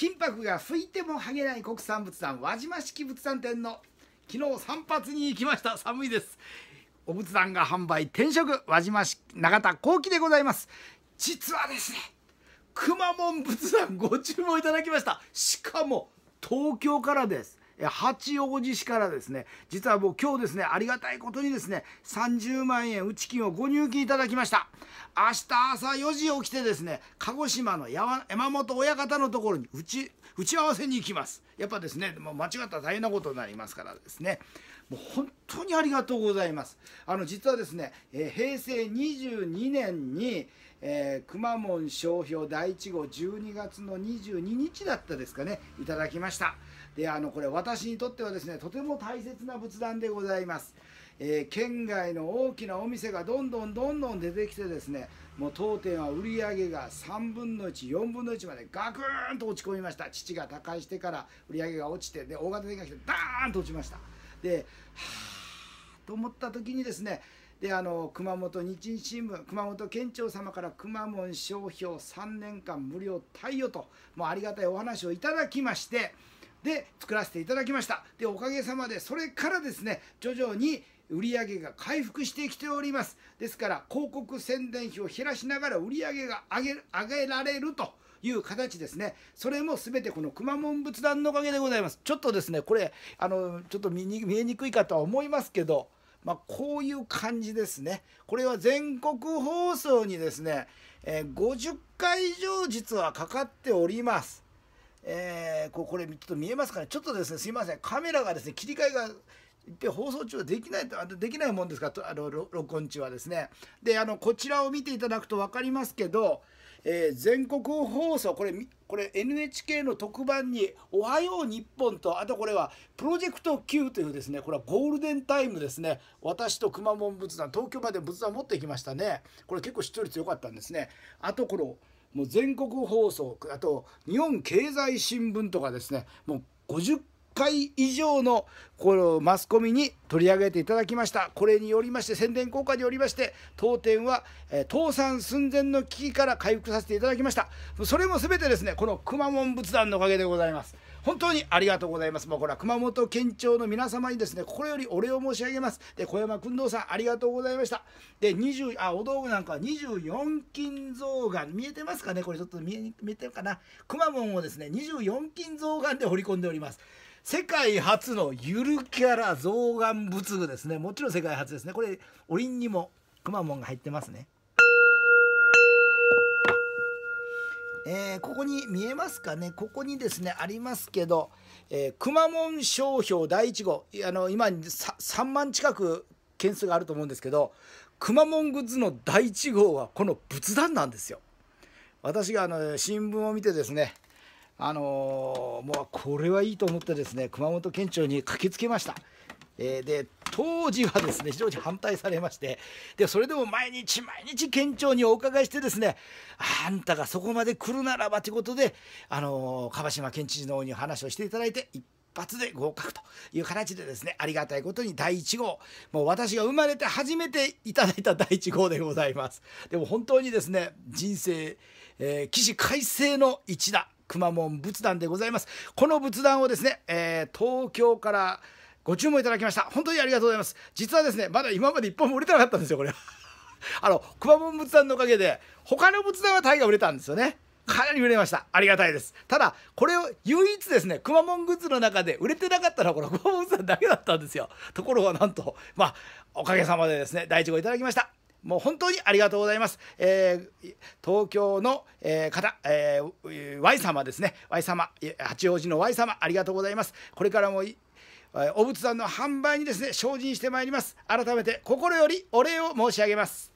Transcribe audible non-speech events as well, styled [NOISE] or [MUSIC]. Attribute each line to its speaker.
Speaker 1: 金箔が拭いても剥げない国産仏壇輪島式仏壇店の昨日散髪に行きました寒いですお仏壇が販売転職輪島式永田幸喜でございます実はですねくまモン仏壇ご注文いただきましたしかも東京からです八王子市からですね実はもう今日ですねありがたいことにですね30万円内金をご入金いただきました明日朝4時起きてですね鹿児島の山本親方のところに打ち打ち合わせに行きますやっぱですねもう間違ったら大変なことになりますからですねもう本当にありがとうございますあの実はですね、えー、平成22年にえー、くまモン商標第1号12月の22日だったですかね、いただきました。で、あの、これ私にとってはですね、とても大切な仏壇でございます。えー、県外の大きなお店がどんどんどんどん出てきてですね、もう当店は売り上げが3分の1、4分の1までガクーンと落ち込みました。父が他界してから売り上げが落ちて、で、大型店が来てダーンと落ちました。で、はぁと思った時にですねであの熊本日日新聞熊本県庁様からくまモン商標3年間無料貸与ともうありがたいお話をいただきましてで作らせていただきましたでおかげさまでそれからですね徐々に売り上げが回復してきておりますですから広告宣伝費を減らしながら売り上げが上げ上げられるという形ですねそれも全てこのくまモン仏壇のおかげでございますちょっとですねこれあのちょっと見に見えにくいかとは思いますけどまあ、こういう感じですね。これは全国放送にですね、えー、50回以上実はかかっております。えー、ここれちょっと見えますかね、ちょっとですね、すいません、カメラがですね、切り替えが、いっ放送中はできないと、できないもんですか、あの録音中はですね。で、あのこちらを見ていただくと分かりますけど、えー、全国放送これこれ NHK の特番に「おはよう日本と」あとこれは「プロジェクト Q」というですねこれはゴールデンタイムですね私とくまモン仏壇東京まで仏壇持ってきましたねこれ結構視聴率良かったんですねあとこのもう全国放送あと日本経済新聞とかですねもう50回以上のこマスコミに取り上げていただきましたこれによりまして宣伝効果によりまして当店は、え倒産寸前の危機から回復させていただきましたそれも全てですねこのくまモン仏壇のおかげでございます本当にありがとうございます。もうこれは熊本県庁の皆様にですね、心よりお礼を申し上げます。で、小山君堂さん、ありがとうございました。で、20、あ、お道具なんかは24金象眼。見えてますかねこれちょっと見え見えてるかな。くまモンをですね、24金象眼で彫り込んでおります。世界初のゆるキャラ増顔仏具ですねもちろん世界初ですねこれおりんにもくまモンが入ってますねえー、ここに見えますかね、ここにですね、ありますけど、えくまモン商標第1号、あの今3、3万近く件数があると思うんですけど、くまモングッズの第1号はこの仏壇なんですよ。私があの新聞を見てですね、あのー、もうこれはいいと思ってですね熊本県庁に駆けつけました。えー、で当時はですね非常に反対されましてでそれでも毎日毎日県庁にお伺いしてですねあんたがそこまで来るならばということで、あのー、島県知事の方に話をしていただいて一発で合格という形でですねありがたいことに第1号もう私が生まれて初めていただいた第1号でございますでも本当にですね人生、えー、起死回生の一打くまモン仏壇でございますこの仏壇をですね、えー、東京からご注文いただきました本当にありがとうございます実はですねまだ今まで一本も売れてなかったんですよこれ [LAUGHS] あのくまモン仏壇のおかげで他の仏壇は大が売れたんですよねかなり売れましたありがたいですただこれを唯一ですねくまモングッズの中で売れてなかったのはこのくまモンだけだったんですよところがなんとまあおかげさまでですね大事故いただきましたもう本当にありがとうございます。えー、東京の、えー、方、えー、Y 様ですね。Y 様、八王子の Y 様、ありがとうございます。これからもお仏壇の販売にですね、精進してまいります。改めて心よりお礼を申し上げます。